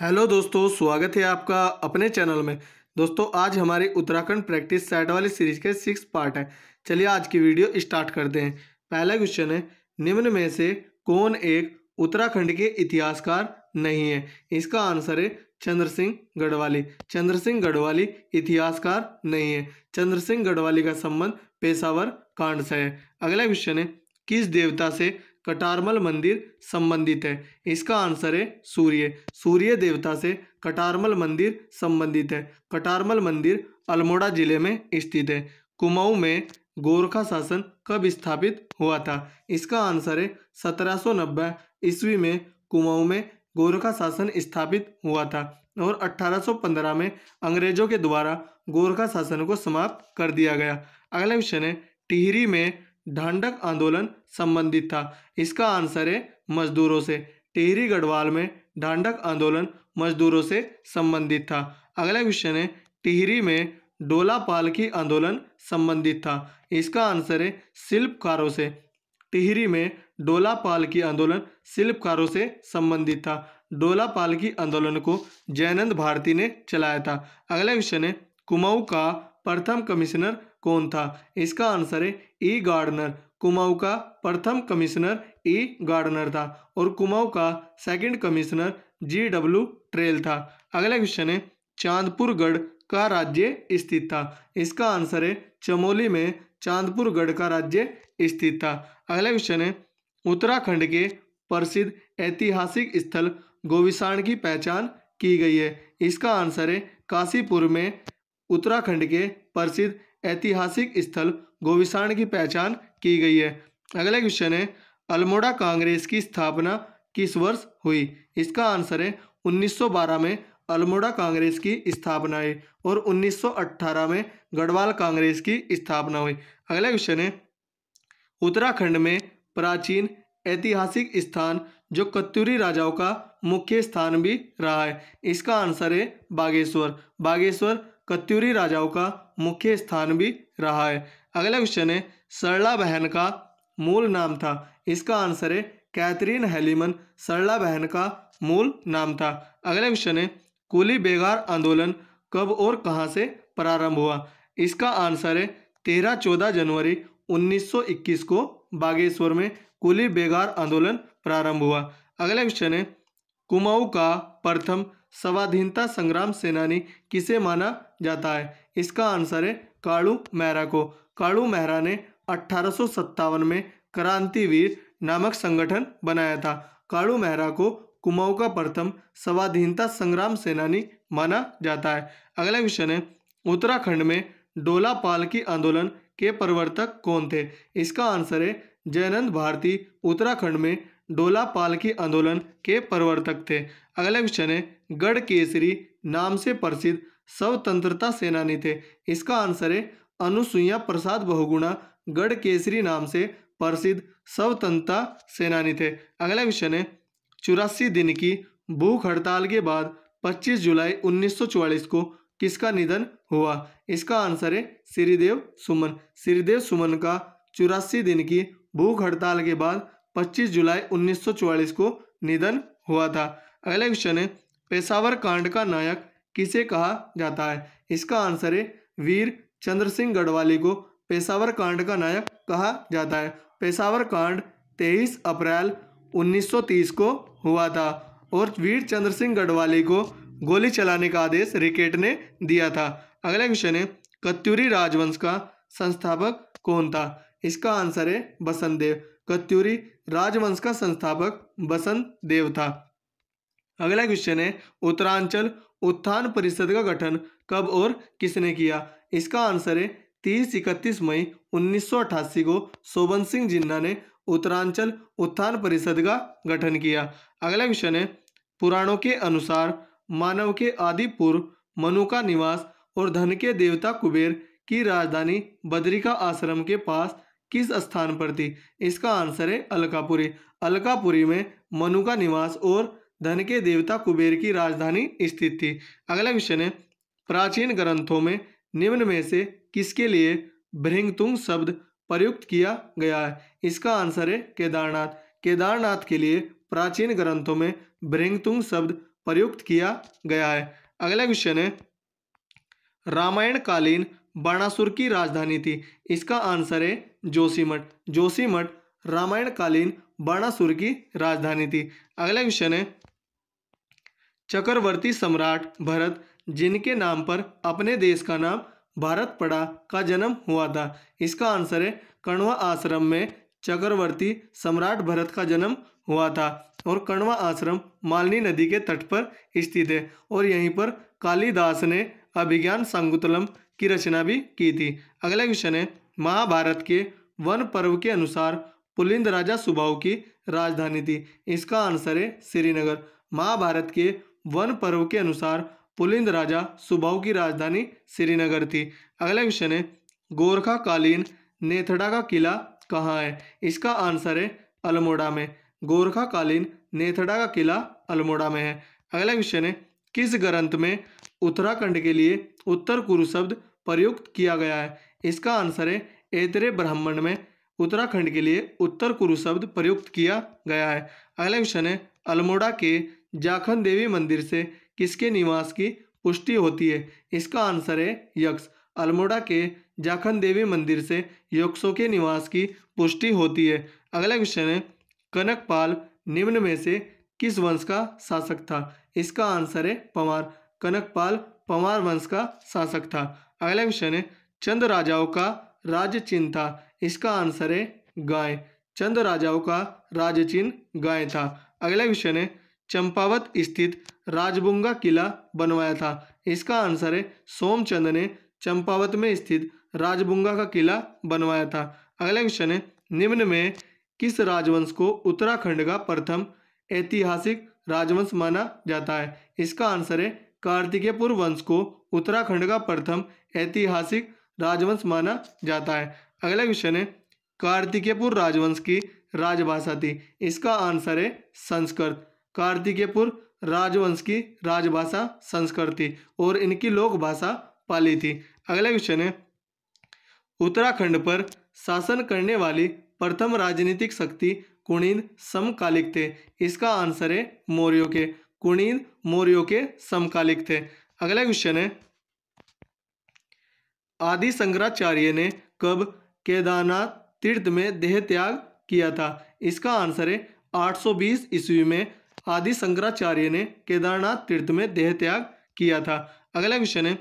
hello दोस्तों स्वागत है आपका अपने चैनल में दोस्तों आज हमारी उत्तराखंड प्रैक्टिस सेट वाली सीरीज के सिक्स पार्ट है चलिए आज की वीडियो स्टार्ट करते हैं पहला क्वेश्चन है निम्न में से कौन एक उत्तराखंड के इतिहासकार नहीं है इसका आंसर है चंद्र सिंह गढ़वाली चंद्र सिंह गढ़वाली इतिहासकार नहीं है चंद्र सिंह गढ़वाली का संबंध पेशावर कांड से है अगला क्वेश्चन है किस देवता से कटारमल मंदिर संबंधित है इसका आंसर है सूर्य सूर्य देवता से कटारमल मंदिर संबंधित है कटारमल मंदिर अल्मोड़ा जिले में स्थित है कुमाऊं में गोरखा शासन कब स्थापित हुआ था इसका आंसर है सत्रह ईस्वी में कुमाऊं में गोरखा शासन स्थापित हुआ था और 1815 में अंग्रेजों के द्वारा गोरखा शासन को समाप्त कर दिया गया अगला क्वेश्चन है टिहरी में ढांडक आंदोलन संबंधित था इसका आंसर है मजदूरों से टिहरी गढ़वाल में ढांडक आंदोलन मजदूरों से संबंधित था अगला क्वेश्चन है टिहरी में डोला पालकी आंदोलन संबंधित था इसका आंसर है शिल्पकारों से टिहरी में डोला पालकी आंदोलन शिल्पकारों से संबंधित था डोला पालकी आंदोलन को जयनंद भारती ने चलाया था अगला क्वेश्चन है कुमाऊ का प्रथम कमिश्नर कौन था इसका आंसर है ए गार्डनर कुमाऊ का प्रथम कमिश्नर ए गार्डनर था और कुमाऊ का second commissioner G W Traill था अगला क्वेश्चन है चांदपुरगढ़ का राज्य स्थित था इसका आंसर है चमोली में चांदपुरगढ़ का राज्य स्थित था अगला क्वेश्चन है उत्तराखंड के प्रसिद्ध ऐतिहासिक स्थल गोविसाण की पहचान की गई है इसका आंसर है काशीपुर में उत्तराखंड के प्रसिद्ध ऐतिहासिक स्थल गोविसाण की पहचान की गई है अगला क्वेश्चन है अल्मोड़ा कांग्रेस की स्थापना किस वर्ष हुई इसका आंसर है 1912 में अल्मोड़ा कांग्रेस की स्थापना हुई और 1918 में गढ़वाल कांग्रेस की स्थापना हुई अगला क्वेश्चन है उत्तराखंड में प्राचीन ऐतिहासिक स्थान जो कत्तूरी राजाओं का मुख्य स्थान भी रहा है इसका आंसर है बागेश्वर बागेश्वर कत्यूरी राजाओं का मुख्य स्थान भी रहा है अगला क्वेश्चन है सरला बहन का मूल नाम था इसका आंसर है कैथरीन हेलीमन सरला बहन का मूल नाम था अगला क्वेश्चन है कुली बेगार आंदोलन कब और कहाँ से प्रारंभ हुआ इसका आंसर है तेरह चौदह जनवरी 1921 को बागेश्वर में कुली बेगार आंदोलन प्रारंभ हुआ अगला क्वेश्चन है कुमाऊ का प्रथम स्वाधीनता संग्राम सेनानी किसे माना जाता है इसका आंसर है कालू मेहरा को कालू मेहरा ने अठारह में क्रांतिवीर नामक संगठन बनाया था कालू मेहरा को कुमाऊ का प्रथम स्वाधीनता संग्राम सेनानी माना जाता है अगला क्वेश्चन है उत्तराखंड में डोला पाल की आंदोलन के प्रवर्तक कौन थे इसका आंसर है जयनंद भारती उत्तराखंड में डोला पाल के आंदोलन के प्रवर्तक थे अगला क्वेश्चन है गढ़ केसरी नाम से प्रसिद्ध स्वतंत्रता सेनानी थे इसका आंसर है अनुसुईया प्रसाद बहुगुणा गढ़ केसरी नाम से प्रसिद्ध स्वतंत्रता सेनानी थे अगला क्वेश्चन है चौरासी दिन की भूख हड़ताल के बाद 25 जुलाई 1944 को किसका निधन हुआ इसका आंसर है श्रीदेव सुमन श्रीदेव सुमन का चौरासी दिन की भूख हड़ताल के बाद 25 जुलाई 1944 को निधन हुआ था अगला क्वेश्चन है पेशावर कांड का नायक किसे कहा जाता है इसका आंसर है वीर चंद्र सिंह गढ़वाली को पेशावर कांड का नायक कहा जाता है पेशावर कांड 23 अप्रैल 1930 को हुआ था और वीर चंद्र सिंह गढ़वाली को गोली चलाने का आदेश रिकेट ने दिया था अगला क्वेश्चन है कत्यूरी राजवंश का संस्थापक कौन था इसका आंसर है बसंत देव कत्यूरी राजवंश का संस्थापक बसंत देव था अगला क्वेश्चन है उत्तरांचल उत्थान परिषद का गठन कब और किसने किया इसका आंसर है तीस इकतीस मई उन्नीस को शोभन सिंह जिन्ना ने उत्तरांचल उत्थान परिषद का गठन किया अगला क्वेश्चन है पुराणों के अनुसार मानव के आदि पूर्व मनु का निवास और धन के देवता कुबेर की राजधानी बद्री का आश्रम के पास किस स्थान पर थी इसका आंसर है अलकापुरी अलकापुरी में मनु का निवास और धन के देवता कुबेर की राजधानी स्थित थी अगला क्वेश्चन है प्राचीन ग्रंथों में निम्न में से किसके लिए भृंगतुंग शब्द प्रयुक्त किया गया है इसका आंसर है केदारनाथ केदारनाथ के लिए प्राचीन ग्रंथों में भृंगतुंग शब्द प्रयुक्त किया गया है अगला क्वेश्चन है रामायण कालीन बाणासुर की राजधानी थी इसका आंसर है जोशीमठ जोशीमठ कालीन बाणासुर की राजधानी थी अगला क्वेश्चन है चक्रवर्ती सम्राट भरत जिनके नाम पर अपने देश का नाम भारत पड़ा का जन्म हुआ था इसका आंसर है कणवा आश्रम में चक्रवर्ती सम्राट भरत का जन्म हुआ था और कणवा आश्रम मालनी नदी के तट पर स्थित है और यहीं पर कालिदास ने अभिज्ञान संगुतलम की रचना भी की थी अगला क्वेश्चन है महाभारत के वन पर्व के अनुसार पुलिंद राजा सुबाऊ की राजधानी थी इसका आंसर है श्रीनगर महाभारत के वन पर्व के अनुसार पुलिंद राजा सुबाऊ की राजधानी श्रीनगर थी अगला क्वेश्चन है गोरखा कालीन नेथड़ा का किला कहाँ है इसका आंसर है अल्मोड़ा में गोरखा कालीन नेथड़ा का किला अल्मोड़ा में है अगला क्वेश्चन है किस ग्रंथ में उत्तराखंड के लिए उत्तर कुरु शब्द प्रयुक्त किया गया है इसका आंसर है ऐतरे ब्राह्मण में उत्तराखंड के लिए उत्तर कुरु शब्द प्रयुक्त किया गया है अगला क्वेश्चन है अल्मोड़ा के जाखन देवी मंदिर से किसके निवास की पुष्टि होती है इसका आंसर है यक्ष अल्मोड़ा के जाखन देवी मंदिर से यक्षों के निवास की पुष्टि होती है अगला क्वेश्चन है कनकपाल निम्न में से किस वंश का शासक था इसका आंसर है पंवार कनकपाल पंवार वंश का शासक था अगला क्वेश्चन है चंद राजाओं का राज्य चिन्ह था इसका आंसर है गाय चंद राजाओं का राज्य चिन्ह गाय था अगला क्वेश्चन है चंपावत स्थित राजबुंगा किला बनवाया था इसका आंसर है सोमचंद ने चंपावत में स्थित राजबुंगा का किला बनवाया था अगला क्वेश्चन है निम्न में किस राजवंश को उत्तराखंड का प्रथम ऐतिहासिक राजवंश माना जाता है इसका आंसर है कार्तिकेयपुर वंश को उत्तराखंड का प्रथम ऐतिहासिक राजवंश माना जाता है अगला क्वेश्चन है कार्तिकेयपुर राजवंश की राजभाषा थी इसका आंसर है संस्कृत कार्तिकेयपुर राजवंश की राजभाषा संस्कृत थी और इनकी लोक भाषा पाली थी अगला क्वेश्चन है उत्तराखंड पर शासन करने वाली प्रथम राजनीतिक शक्ति कुणिंद समकालिक थे इसका आंसर है मौर्यों के कुणीन मौर्यों के समकालिक थे अगला क्वेश्चन है आदि शंकराचार्य ने कब केदारनाथ तीर्थ में देह त्याग किया था इसका आंसर है 820 ईस्वी में आदि शंकराचार्य ने केदारनाथ तीर्थ में देह त्याग किया था अगला क्वेश्चन है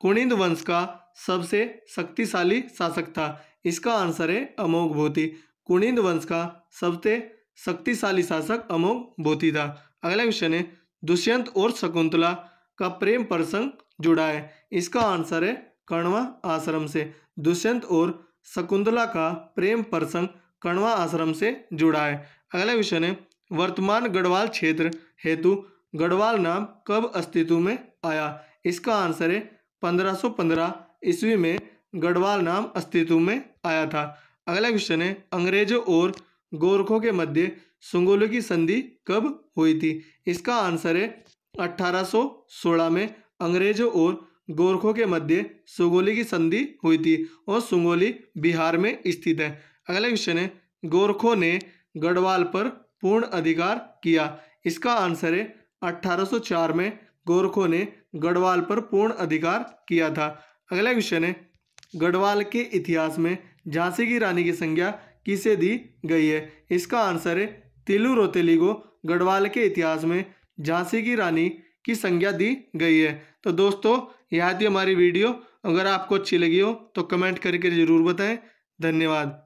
कुणिंद वंश का सबसे शक्तिशाली शासक था इसका आंसर है अमोघ भूति कुणिंद वंश का सबसे शक्तिशाली शासक अमोघ भूति था अगला क्वेश्चन है दुष्यंत और शकुंतला का प्रेम प्रसंग जुड़ा है इसका आंसर है कणवा आश्रम से दुष्यंत और शकुंतला का प्रेम प्रसंग कणवा आश्रम से जुड़ा है अगला क्वेश्चन है वर्तमान गढ़वाल क्षेत्र हेतु गढ़वाल नाम कब अस्तित्व में आया इसका आंसर है 1515 ईस्वी में गढ़वाल नाम अस्तित्व में आया था अगला क्वेश्चन है अंग्रेजों और गोरखों के मध्य सुंगोलों की संधि कब हुई थी इसका आंसर है 1816 में अंग्रेजों और गोरखों के मध्य सुगोली की संधि हुई थी और सुगोली बिहार में स्थित है अगला क्वेश्चन है गोरखों ने गढ़वाल पर पूर्ण अधिकार किया इसका आंसर है 1804 में गोरखों ने गढ़वाल पर पूर्ण अधिकार किया था अगला क्वेश्चन है गढ़वाल के इतिहास में झांसी की रानी की संख्या किसे दी गई है इसका आंसर है तिलु को गढ़वाल के इतिहास में झांसी की रानी की संज्ञा दी गई है तो दोस्तों यह थी हमारी वीडियो अगर आपको अच्छी लगी हो तो कमेंट करके ज़रूर बताएं धन्यवाद